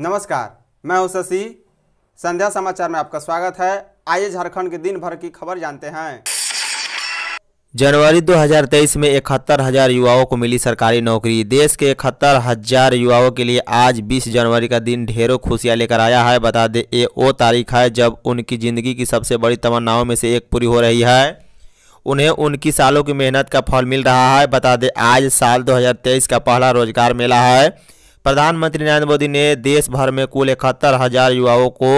नमस्कार मैं हूं शशि संध्या समाचार में आपका स्वागत है आइए झारखंड के दिन भर की खबर जानते हैं जनवरी 2023 में इकहत्तर हजार युवाओं को मिली सरकारी नौकरी देश के इकहत्तर हजार युवाओं के लिए आज 20 जनवरी का दिन ढेरों खुशियां लेकर आया है बता दें ये वो तारीख है जब उनकी ज़िंदगी की सबसे बड़ी तमन्नाओं में से एक पूरी हो रही है उन्हें उनकी सालों की मेहनत का फल मिल रहा है बता दें आज साल 2023 का पहला रोजगार मेला है प्रधानमंत्री नरेंद्र मोदी ने देश भर में कुल इकहत्तर हज़ार युवाओं को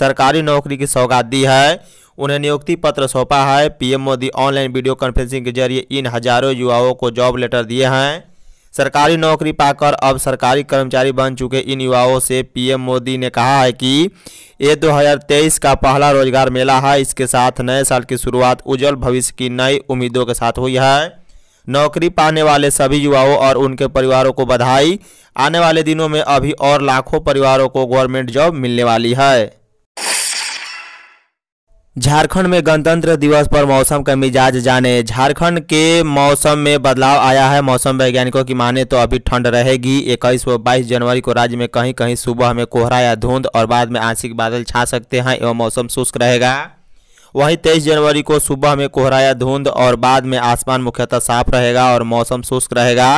सरकारी नौकरी की सौगात दी है उन्हें नियुक्ति पत्र सौंपा है PM Modi online video conferencing के जरिए इन हज़ारों युवाओं को जॉब लेटर दिए हैं सरकारी नौकरी पाकर अब सरकारी कर्मचारी बन चुके इन युवाओं से पीएम मोदी ने कहा है कि ये 2023 का पहला रोजगार मेला है इसके साथ नए साल की शुरुआत उज्जवल भविष्य की नई उम्मीदों के साथ हुई है नौकरी पाने वाले सभी युवाओं और उनके परिवारों को बधाई आने वाले दिनों में अभी और लाखों परिवारों को गवर्नमेंट जॉब मिलने वाली है झारखंड में गणतंत्र दिवस पर मौसम का मिजाज जाने झारखंड के मौसम में बदलाव आया है मौसम वैज्ञानिकों की माने तो अभी ठंड रहेगी इक्कीस व बाईस जनवरी को राज्य में कहीं कहीं सुबह में कोहरा या धुंध और बाद में आंशिक बादल छा सकते हैं एवं मौसम शुष्क रहेगा वहीं तेईस जनवरी को सुबह में कोहरा या धुंध और बाद में आसमान मुख्यतः साफ रहेगा और मौसम शुष्क रहेगा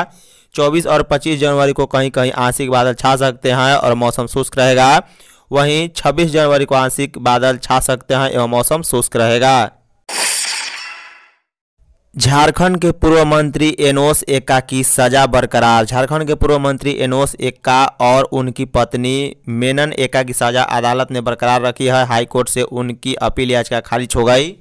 चौबीस और पच्चीस जनवरी को कहीं कहीं आंशिक बादल छा सकते हैं और मौसम शुष्क रहेगा वहीं 26 जनवरी को आंशिक बादल छा सकते हैं एवं मौसम शुष्क रहेगा झारखंड के पूर्व मंत्री एनोस एक्का की सजा बरकरार झारखंड के पूर्व मंत्री एनोस एक्का और उनकी पत्नी मेनन एक्का की सजा अदालत ने बरकरार रखी है हाईकोर्ट से उनकी अपील याचिका खारिज हो गई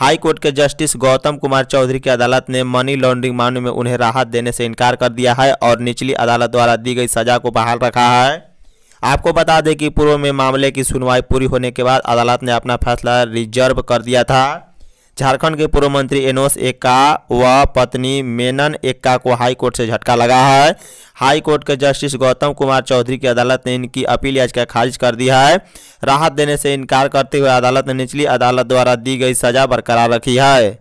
हाईकोर्ट के जस्टिस गौतम कुमार चौधरी की अदालत ने मनी लॉन्ड्रिंग मामले में उन्हें राहत देने से इनकार कर दिया है और निचली अदालत द्वारा दी गई सजा को बहाल रखा है आपको बता दें कि पूर्व में मामले की सुनवाई पूरी होने के बाद अदालत ने अपना फैसला रिजर्व कर दिया था झारखंड के पूर्व मंत्री एनोस एक्का व पत्नी मेनन एक्का को हाई कोर्ट से झटका लगा है हाई कोर्ट के जस्टिस गौतम कुमार चौधरी की अदालत ने इनकी अपील याचिका खारिज कर दी है राहत देने से इनकार करते हुए अदालत ने निचली अदालत द्वारा दी गई सजा बरकरार रखी है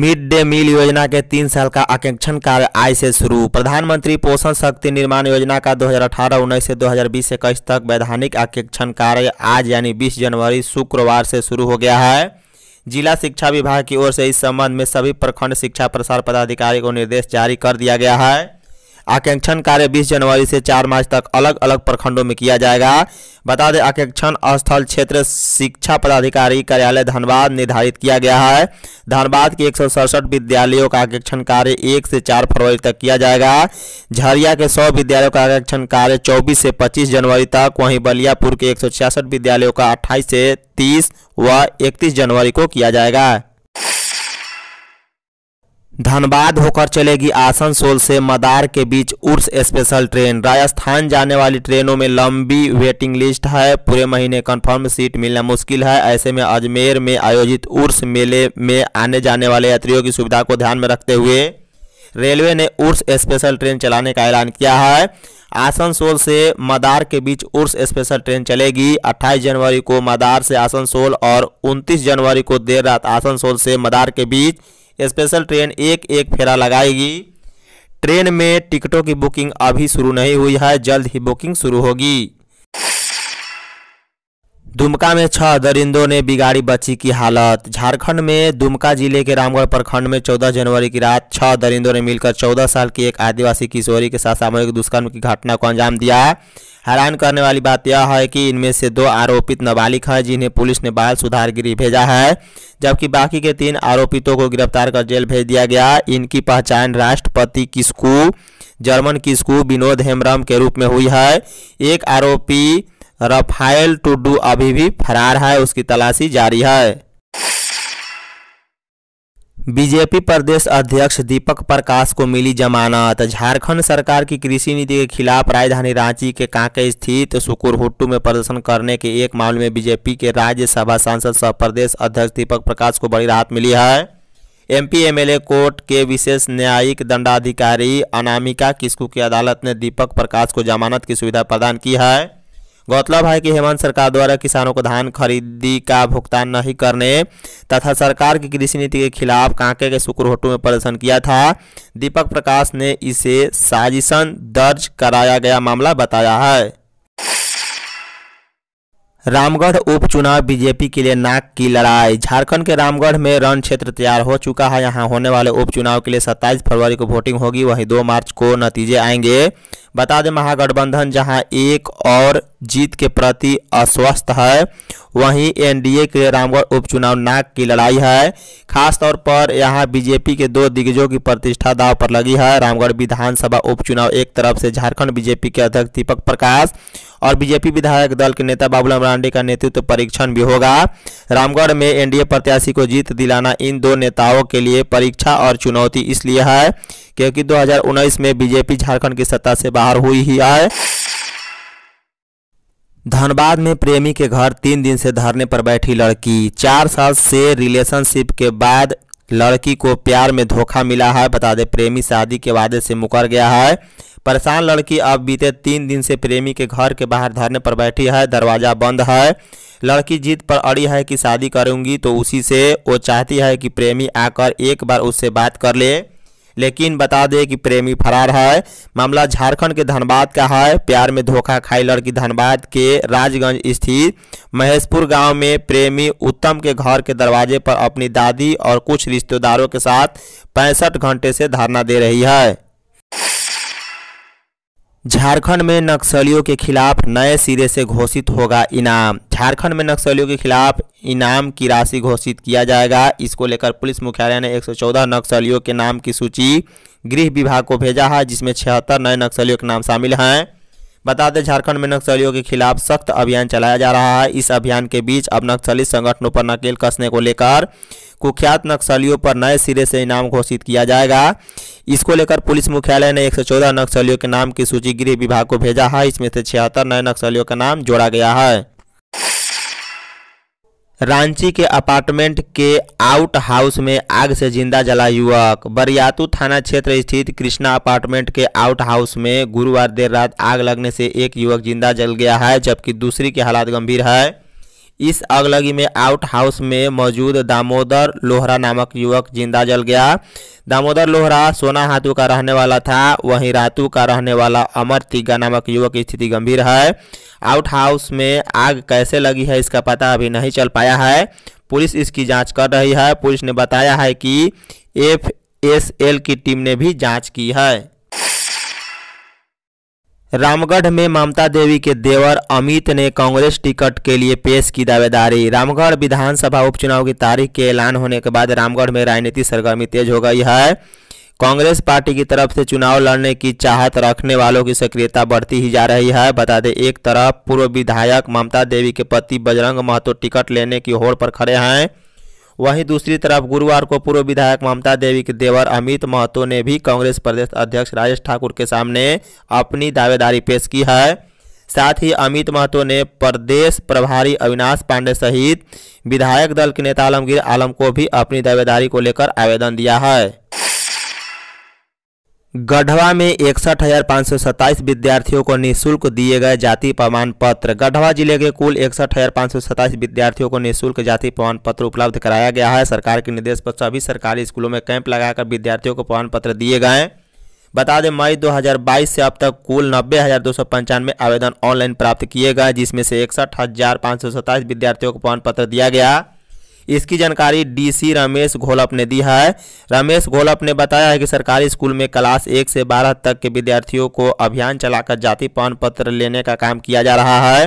मिड डे मील योजना के तीन साल का आकांक्षण कार्य आज से शुरू प्रधानमंत्री पोषण शक्ति निर्माण योजना का 2018-19 से 2020 इक्कीस तक वैधानिक आकांक्षण कार्य आज यानी 20 जनवरी शुक्रवार से शुरू हो गया है जिला शिक्षा विभाग की ओर से इस संबंध में सभी प्रखंड शिक्षा प्रसार पदाधिकारी को निर्देश जारी कर दिया गया है आकेक्षण कार्य 20 जनवरी से 4 मार्च तक अलग अलग प्रखंडों में किया जाएगा बता दें आकेक्षण स्थल क्षेत्र शिक्षा पदाधिकारी कार्यालय धनबाद निर्धारित किया गया है धनबाद के एक विद्यालयों का आकेक्षण कार्य एक से चार फरवरी तक किया जाएगा झरिया के सौ विद्यालयों का आरक्षण कार्य चौबीस से पच्चीस जनवरी तक वहीं बलियापुर के एक विद्यालयों का अट्ठाईस से तीस व इकतीस जनवरी को किया जाएगा धनबाद होकर चलेगी आसनसोल से मदार के बीच उर्स स्पेशल ट्रेन राजस्थान जाने वाली ट्रेनों में लंबी वेटिंग लिस्ट है पूरे महीने कंफर्म सीट मिलना मुश्किल है ऐसे में अजमेर में आयोजित उर्स मेले में आने जाने वाले यात्रियों की सुविधा को ध्यान में रखते हुए रेलवे ने उर्स स्पेशल ट्रेन चलाने का ऐलान किया है आसनसोल से मदार के बीच उर्स स्पेशल ट्रेन चलेगी 28 जनवरी को मदार से आसनसोल और 29 जनवरी को देर रात आसनसोल से मदार के बीच स्पेशल ट्रेन एक एक फेरा लगाएगी ट्रेन में टिकटों की बुकिंग अभी शुरू नहीं हुई है जल्द ही बुकिंग शुरू होगी दुमका में छह दरिंदों ने बिगाड़ी बच्ची की हालत झारखंड में दुमका जिले के रामगढ़ प्रखंड में 14 जनवरी की रात छह दरिंदों ने मिलकर 14 साल की एक आदिवासी किशोरी के साथ सामूहिक दुष्कर्म की घटना को अंजाम दिया है हैरान करने वाली बात यह है कि इनमें से दो आरोपित नाबालिग हैं जिन्हें पुलिस ने बाल सुधार गृह भेजा है जबकि बाकी के तीन आरोपितों को गिरफ्तार कर जेल भेज दिया गया इनकी पहचान राष्ट्रपति किस्कू जर्मन किस्कू विनोद हेम्ब्रम के रूप में हुई है एक आरोपी रफाइल टुडू अभी भी फरार है उसकी तलाशी जारी है बीजेपी प्रदेश अध्यक्ष दीपक प्रकाश को मिली जमानत झारखंड सरकार की कृषि नीति के खिलाफ राजधानी रांची के कांके स्थित सुकुरहुट्टू में प्रदर्शन करने के एक मामले में बीजेपी के राज्यसभा सांसद सह प्रदेश अध्यक्ष दीपक प्रकाश को बड़ी राहत मिली है एमपी एमएलए कोर्ट के विशेष न्यायिक दंडाधिकारी अनामिका किस्कू की अदालत ने दीपक प्रकाश को जमानत की सुविधा प्रदान की है गौरतलब है कि हेमंत सरकार द्वारा किसानों को धान खरीदी का भुगतान नहीं करने तथा सरकार की कृषि नीति के खिलाफ कांके के सुकुरहोटू में प्रदर्शन किया था दीपक प्रकाश ने इसे साजिशन दर्ज कराया गया मामला बताया है रामगढ़ उपचुनाव बीजेपी के लिए नाक की लड़ाई झारखंड के रामगढ़ में रण क्षेत्र तैयार हो चुका है यहां होने वाले उपचुनाव के लिए 27 फरवरी को वोटिंग होगी वहीं 2 मार्च को नतीजे आएंगे बता दें महागठबंधन जहां एक और जीत के प्रति आश्वस्त है वहीं एनडीए के रामगढ़ उपचुनाव नाक की लड़ाई है खासतौर पर यहां बीजेपी के दो दिग्गजों की प्रतिष्ठा दाव पर लगी है रामगढ़ विधानसभा उपचुनाव एक तरफ से झारखंड बीजेपी के अध्यक्ष दीपक प्रकाश और बीजेपी विधायक दल के नेता बाबूलाल मरांडी का नेतृत्व तो परीक्षण भी होगा रामगढ़ में एनडीए प्रत्याशी को जीत दिलाना इन दो नेताओं के लिए परीक्षा और चुनौती इसलिए है क्योंकि दो में बीजेपी झारखंड की सत्ता से बाहर हुई ही है धनबाद में प्रेमी के घर तीन दिन से धरने पर बैठी लड़की चार साल से रिलेशनशिप के बाद लड़की को प्यार में धोखा मिला है बता दें प्रेमी शादी के वादे से मुकर गया है परेशान लड़की अब बीते तीन दिन से प्रेमी के घर के बाहर धरने पर बैठी है दरवाज़ा बंद है लड़की जीत पर अड़ी है कि शादी करूंगी तो उसी से वो चाहती है कि प्रेमी आकर एक बार उससे बात कर ले लेकिन बता दें कि प्रेमी फरार है मामला झारखंड के धनबाद का है प्यार में धोखा खाई लड़की धनबाद के राजगंज स्थित महेशपुर गांव में प्रेमी उत्तम के घर के दरवाजे पर अपनी दादी और कुछ रिश्तेदारों के साथ पैंसठ घंटे से धरना दे रही है झारखंड में नक्सलियों के खिलाफ नए सिरे से घोषित होगा इनाम झारखंड में नक्सलियों के खिलाफ इनाम की राशि घोषित किया जाएगा इसको लेकर पुलिस मुख्यालय ने 114 नक्सलियों के नाम की सूची गृह विभाग को भेजा है जिसमें छिहत्तर नए नक्सलियों के नाम शामिल हैं बता दें झारखंड में नक्सलियों के खिलाफ सख्त अभियान चलाया जा रहा है इस अभियान के बीच अब नक्सली संगठनों पर नकेल कसने को लेकर कुख्यात नक्सलियों पर नए सिरे से इनाम घोषित किया जाएगा इसको लेकर पुलिस मुख्यालय ने 114 नक्सलियों के नाम की सूची गृह विभाग को भेजा है इसमें से छिहत्तर नए नक्सलियों का नाम जोड़ा गया है रांची के अपार्टमेंट के आउट हाउस में आग से जिंदा जला युवक बरियातू थाना क्षेत्र स्थित कृष्णा अपार्टमेंट के आउट हाउस में गुरुवार देर रात आग लगने से एक युवक जिंदा जल गया है जबकि दूसरी की हालात गंभीर है इस अगलगी में आउट हाउस में मौजूद दामोदर लोहरा नामक युवक जिंदा जल गया दामोदर लोहरा सोना हाथू का रहने वाला था वहीं रातू का रहने वाला अमर तिग्गा नामक युवक की स्थिति गंभीर है आउट हाउस में आग कैसे लगी है इसका पता अभी नहीं चल पाया है पुलिस इसकी जांच कर रही है पुलिस ने बताया है कि एफ एस एल की टीम ने भी जांच की है रामगढ़ में ममता देवी के देवर अमित ने कांग्रेस टिकट के लिए पेश की दावेदारी रामगढ़ विधानसभा उपचुनाव की तारीख के ऐलान होने के बाद रामगढ़ में राजनीतिक सरगर्मी तेज हो गई है कांग्रेस पार्टी की तरफ से चुनाव लड़ने की चाहत रखने वालों की सक्रियता बढ़ती ही जा रही है बता दें एक तरफ पूर्व विधायक ममता देवी के पति बजरंग महतो टिकट लेने की होड़ पर खड़े हैं वहीं दूसरी तरफ गुरुवार को पूर्व विधायक ममता देवी के देवर अमित महतो ने भी कांग्रेस प्रदेश अध्यक्ष राजेश ठाकुर के सामने अपनी दावेदारी पेश की है साथ ही अमित महतो ने प्रदेश प्रभारी अविनाश पांडे सहित विधायक दल के नेता आलमगीर आलम को भी अपनी दावेदारी को लेकर आवेदन दिया है गढ़वा में इकसठ हजार पाँच सौ सत्ताईस विद्यार्थियों को निःशुल्क दिए गए जाति प्रमाण पत्र गढ़वा जिले के कुल इकसठ हजार पाँच सौ विद्यार्थियों को निःशुल्क जाति प्रमाण पत्र उपलब्ध कराया गया है सरकार के निर्देश पर सभी सरकारी स्कूलों में कैंप लगाकर विद्यार्थियों को प्रमाण पत्र दिए गए बता दें मई 2022 से अब तक कुल नब्बे हज़ार दो सौ पंचानवे आवेदन ऑनलाइन प्राप्त किए गए जिसमें से इकसठ हज़ार पाँच सौ सत्ताईस विद्यार्थियों को प्रमाण पत्र दिया गया इसकी जानकारी डीसी रमेश घोलप ने दी है रमेश घोलप ने बताया है कि सरकारी स्कूल में क्लास एक से बारह तक के विद्यार्थियों को अभियान चलाकर जाति प्रमाण पत्र लेने का काम किया जा रहा है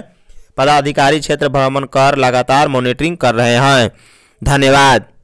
पदाधिकारी क्षेत्र भ्रमण कर लगातार मॉनिटरिंग कर रहे हैं धन्यवाद